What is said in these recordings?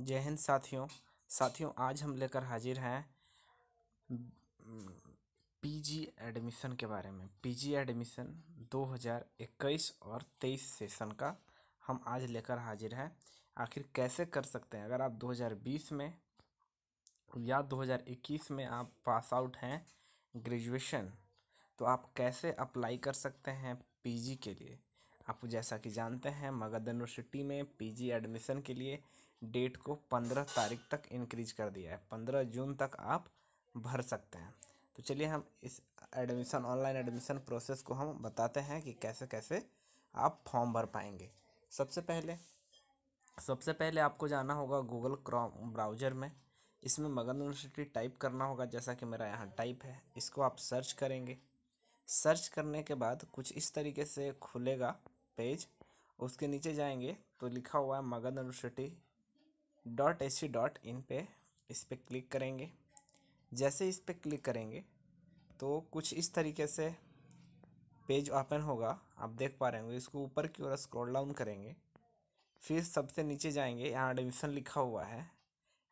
जय हिंद साथियों साथियों आज हम लेकर हाजिर हैं पीजी एडमिशन के बारे में पीजी एडमिशन 2021 और 23 सेशन का हम आज लेकर हाजिर हैं आखिर कैसे कर सकते हैं अगर आप 2020 में या 2021 में आप पास आउट हैं ग्रेजुएशन तो आप कैसे अप्लाई कर सकते हैं पीजी के लिए आप जैसा कि जानते हैं मगध यूनिवर्सिटी में पीजी एडमिशन के लिए डेट को पंद्रह तारीख तक इंक्रीज कर दिया है पंद्रह जून तक आप भर सकते हैं तो चलिए हम इस एडमिशन ऑनलाइन एडमिशन प्रोसेस को हम बताते हैं कि कैसे कैसे आप फॉर्म भर पाएंगे सबसे पहले सबसे पहले आपको जाना होगा गूगल क्रोम ब्राउज़र में इसमें मगन यूनिवर्सिटी टाइप करना होगा जैसा कि मेरा यहाँ टाइप है इसको आप सर्च करेंगे सर्च करने के बाद कुछ इस तरीके से खुलेगा पेज उसके नीचे जाएंगे तो लिखा हुआ है Magadh university dot A C dot in पर इस पर क्लिक करेंगे जैसे इस पर क्लिक करेंगे तो कुछ इस तरीके से पेज ओपन होगा आप देख पा रहे होंगे इसको ऊपर की ओर स्क्रॉल डाउन करेंगे फिर सबसे नीचे जाएंगे यहाँ एडमिशन लिखा हुआ है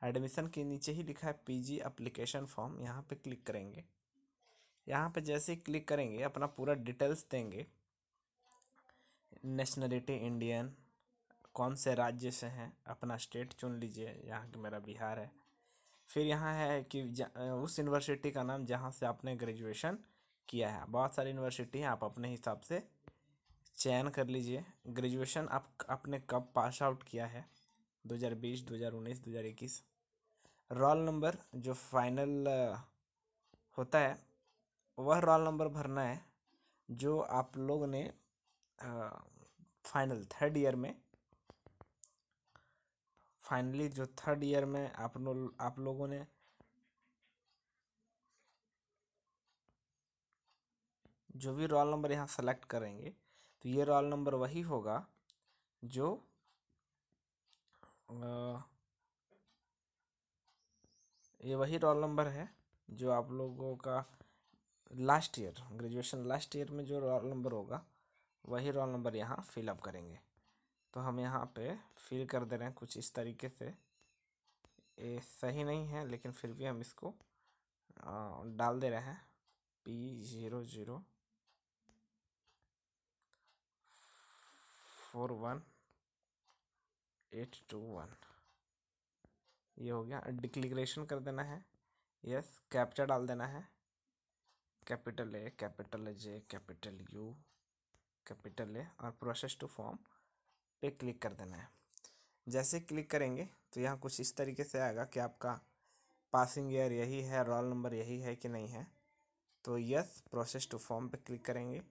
एडमिशन के नीचे ही लिखा है पीजी एप्लीकेशन फॉर्म यहाँ पे क्लिक करेंगे यहाँ पे जैसे ही क्लिक करेंगे अपना पूरा डिटेल्स देंगे नेशनलिटी इंडियन कौन से राज्य से हैं अपना स्टेट चुन लीजिए यहाँ कि मेरा बिहार है फिर यहाँ है कि उस यूनिवर्सिटी का नाम जहाँ से आपने ग्रेजुएशन किया है बहुत सारी यूनिवर्सिटी हैं आप अपने हिसाब से चयन कर लीजिए ग्रेजुएशन आप आपने कब पास आउट किया है 2020 2019 2021 रोल नंबर जो फाइनल होता है वह रोल नंबर भरना है जो आप लोग ने फाइनल थर्ड ईयर में फाइनली जो थर्ड ईयर में आप लोग आप लोगों ने जो भी रोल नंबर यहाँ सेलेक्ट करेंगे तो ये रोल नंबर वही होगा जो आ, ये वही रोल नंबर है जो आप लोगों का last year graduation last year में जो रोल नंबर होगा वही रोल नंबर यहाँ फिलअप करेंगे तो हम यहाँ पे फिल कर दे रहे हैं कुछ इस तरीके से ये सही नहीं है लेकिन फिर भी हम इसको डाल दे रहे हैं P zero zero four one eight two one ये हो गया डिक्लेरेशन कर देना है यस कैप्चर डाल देना है capital A capital J capital U capital A और प्रोसेस टू फॉर्म पे क्लिक कर देना है जैसे क्लिक करेंगे तो यहाँ कुछ इस तरीके से आएगा कि आपका पासिंग ईयर यही है रोल नंबर यही है कि नहीं है तो यस प्रोसेस टू फॉर्म पे क्लिक करेंगे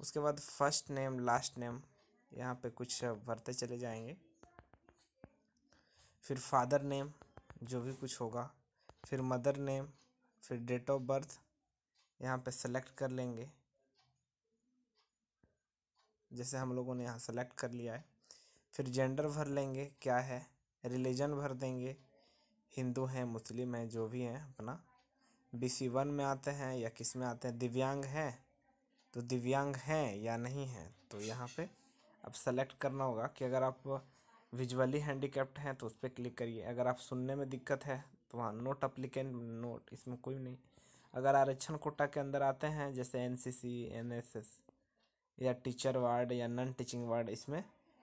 उसके बाद फर्स्ट नेम लास्ट नेम यहाँ पे कुछ भरते चले जाएंगे फिर फादर नेम जो भी कुछ होगा फिर मदर नेम फिर डेट ऑफ बर्थ यहाँ पे सेलेक्ट कर लेंगे जैसे हम लोगों ने यहाँ सेलेक्ट कर लिया है फिर जेंडर भर लेंगे क्या है रिलीजन भर देंगे हिंदू हैं मुस्लिम हैं जो भी हैं अपना बी सी वन में आते हैं या किस में आते हैं दिव्यांग हैं तो दिव्यांग हैं या नहीं हैं तो यहाँ पे अब सेलेक्ट करना होगा कि अगर आप विजुअली हैंडीकेप्ट हैं तो उस पर क्लिक करिए अगर आप सुनने में दिक्कत है तो वहाँ नोट अप्लीकेंट नोट इसमें कोई नहीं अगर आरक्षण कोटा के अंदर आते हैं जैसे N C C N S S या टीचर वार्ड या नॉन टीचिंग वार्ड इसमें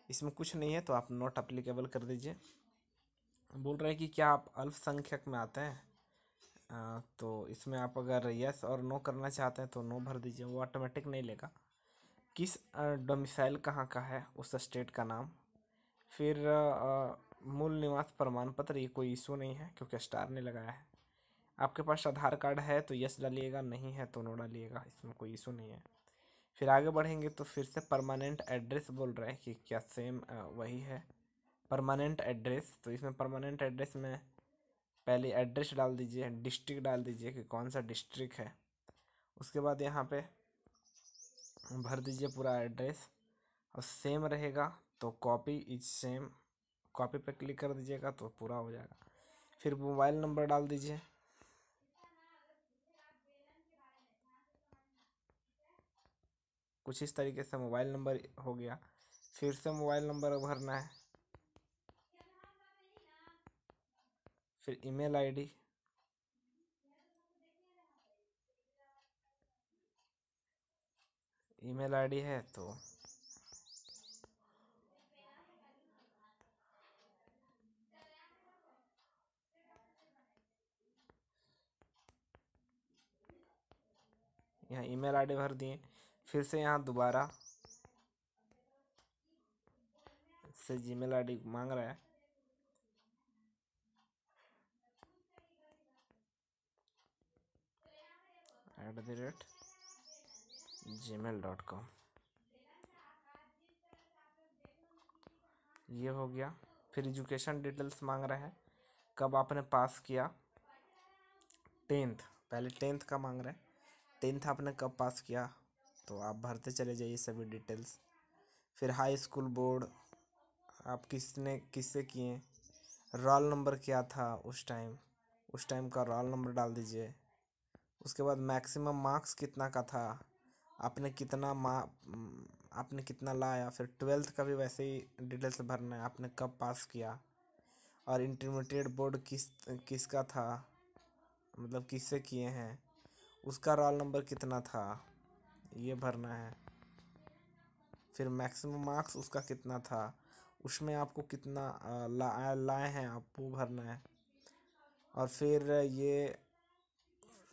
इसमें कुछ नहीं है तो आप नॉट अप्लीकेबल कर दीजिए बोल रहे हैं कि क्या आप अल्पसंख्यक में आते हैं आ, तो इसमें आप अगर यस और नो करना चाहते हैं तो नो भर दीजिए वो ऑटोमेटिक नहीं लेगा किस डोमिसाइल कहाँ का है उस स्टेट का नाम फिर आ, मूल निवास प्रमाण पत्र ये कोई इशू नहीं है क्योंकि स्टार ने लगाया है आपके पास आधार कार्ड है तो यस डालिएगा नहीं है तो नो डालिएगा इसमें कोई इशू नहीं है फिर आगे बढ़ेंगे तो फिर से परमानेंट एड्रेस बोल रहे हैं कि क्या सेम वही है परमानेंट एड्रेस तो इसमें परमानेंट एड्रेस में पहले एड्रेस डाल दीजिए डिस्ट्रिक्ट डाल दीजिए कि कौन सा डिस्ट्रिक्ट है उसके बाद यहाँ पे भर दीजिए पूरा एड्रेस और सेम रहेगा तो कॉपी इज सेम कॉपी पे क्लिक कर दीजिएगा तो पूरा हो जाएगा फिर मोबाइल नंबर डाल दीजिए कुछ इस तरीके से मोबाइल नंबर हो गया फिर से मोबाइल नंबर भरना है फिर ईमेल आईडी ईमेल आईडी है तो यहाँ ईमेल आईडी भर दिए फिर से यहाँ दोबारा से जीमेल आईडी मांग रहा है at the rate gmail dot com ये हो गया फिर एजुकेशन डिटेल्स मांग रहे हैं कब आपने पास किया टेंथ पहले टेंथ का मांग रहे हैं टेंथ आपने कब पास किया तो आप भरते चले जाइए सभी डिटेल्स फिर हाई स्कूल बोर्ड आप किसने किससे किए रोल नंबर क्या था उस टाइम उस टाइम का रोल नंबर डाल दीजिए उसके बाद मैक्सिमम मार्क्स कितना का था आपने कितना मा आपने कितना लाया फिर ट्वेल्थ का भी वैसे ही डिटेल्स भरना है आपने कब पास किया और इंटरमीडिएट बोर्ड किस किसका था मतलब किससे किए हैं उसका रोल नंबर कितना था ये भरना है फिर मैक्सिमम मार्क्स उसका कितना था उसमें आपको कितना ला, हैं आप वो भरना है और फिर ये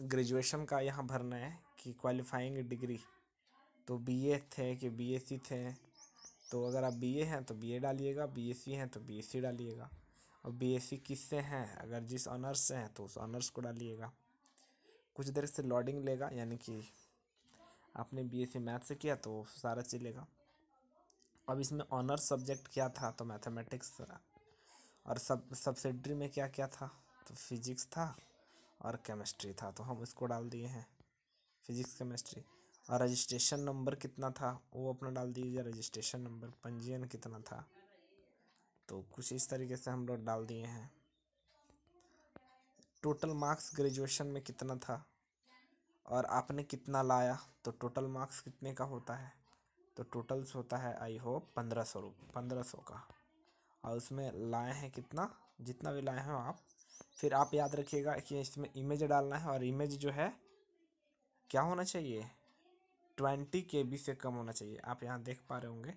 ग्रेजुएशन का यहाँ भरना है कि क्वालिफाइंग डिग्री तो बीए थे कि बीएससी थे तो अगर आप बीए हैं तो बीए डालिएगा बीएससी हैं तो बीएससी डालिएगा और बीएससी किससे हैं अगर जिस ऑनर्स से हैं तो उस ऑनर्स को डालिएगा कुछ देर से लोडिंग लेगा यानी कि आपने बीएससी मैथ से किया तो सारा चलेगा अब इसमें ऑनर्स सब्जेक्ट क्या था तो मैथमेटिक्स था और सब सब्सिडरी में क्या क्या था तो फिजिक्स था और केमिस्ट्री था तो हम इसको डाल दिए हैं फिजिक्स केमिस्ट्री और रजिस्ट्रेशन नंबर कितना था वो अपना डाल दीजिए रजिस्ट्रेशन नंबर पंजीयन कितना था तो कुछ इस तरीके से हम लोग डाल दिए हैं टोटल मार्क्स ग्रेजुएशन में कितना था और आपने कितना लाया तो टोटल मार्क्स कितने का होता है तो टोटल्स होता है आई होप पंद्रह सौ रुपये पंद्रह सौ का और उसमें लाए हैं कितना जितना भी लाए हैं आप फिर आप याद रखिएगा कि इसमें इमेज डालना है और इमेज जो है क्या होना चाहिए ट्वेंटी के बी से कम होना चाहिए आप यहाँ देख पा रहे होंगे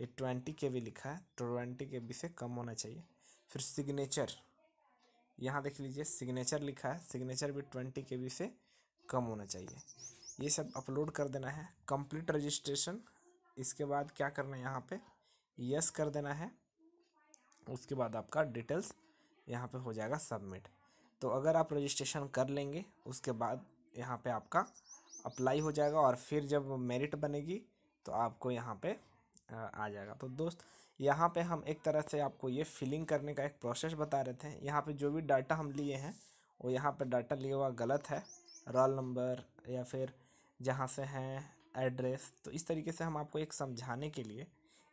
ये ट्वेंटी के बी लिखा है तो ट्वेंटी के बी से कम होना चाहिए फिर सिग्नेचर यहाँ देख लीजिए सिग्नेचर लिखा है सिग्नेचर भी ट्वेंटी के बी से कम होना चाहिए ये सब अपलोड कर देना है कंप्लीट रजिस्ट्रेशन इसके बाद क्या करना है यहाँ पे यस कर देना है उसके बाद आपका डिटेल्स यहाँ पे हो जाएगा सबमिट तो अगर आप रजिस्ट्रेशन कर लेंगे उसके बाद यहाँ पे आपका अप्लाई हो जाएगा और फिर जब मेरिट बनेगी तो आपको यहाँ पे आ जाएगा तो दोस्त यहाँ पे हम एक तरह से आपको ये फिलिंग करने का एक प्रोसेस बता रहे थे यहाँ पे जो भी डाटा हम लिए हैं वो यहाँ पे डाटा लिया हुआ गलत है रोल नंबर या फिर जहाँ से हैं एड्रेस तो इस तरीके से हम आपको एक समझाने के लिए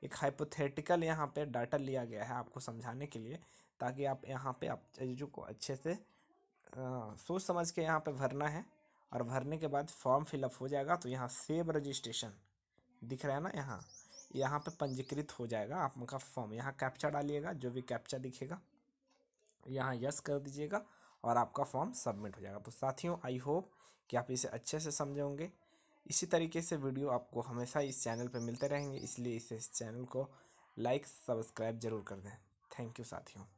एक हाइपोथेटिकल यहाँ पे डाटा लिया गया है आपको समझाने के लिए ताकि आप यहाँ पे आप चीज़ों को अच्छे से आ, सोच समझ के यहाँ पे भरना है और भरने के बाद फॉर्म फिलअप हो जाएगा तो यहाँ सेव रजिस्ट्रेशन दिख रहा है ना यहाँ यहाँ पे पंजीकृत हो जाएगा आपका फॉर्म यहाँ कैप्चा डालिएगा जो भी कैप्चा दिखेगा यहाँ यस कर दीजिएगा और आपका फॉर्म सबमिट हो जाएगा तो साथियों आई होप कि आप इसे अच्छे से समझे होंगे इसी तरीके से वीडियो आपको हमेशा इस चैनल पर मिलते रहेंगे इसलिए इस चैनल को लाइक सब्सक्राइब जरूर कर दें थैंक यू साथियों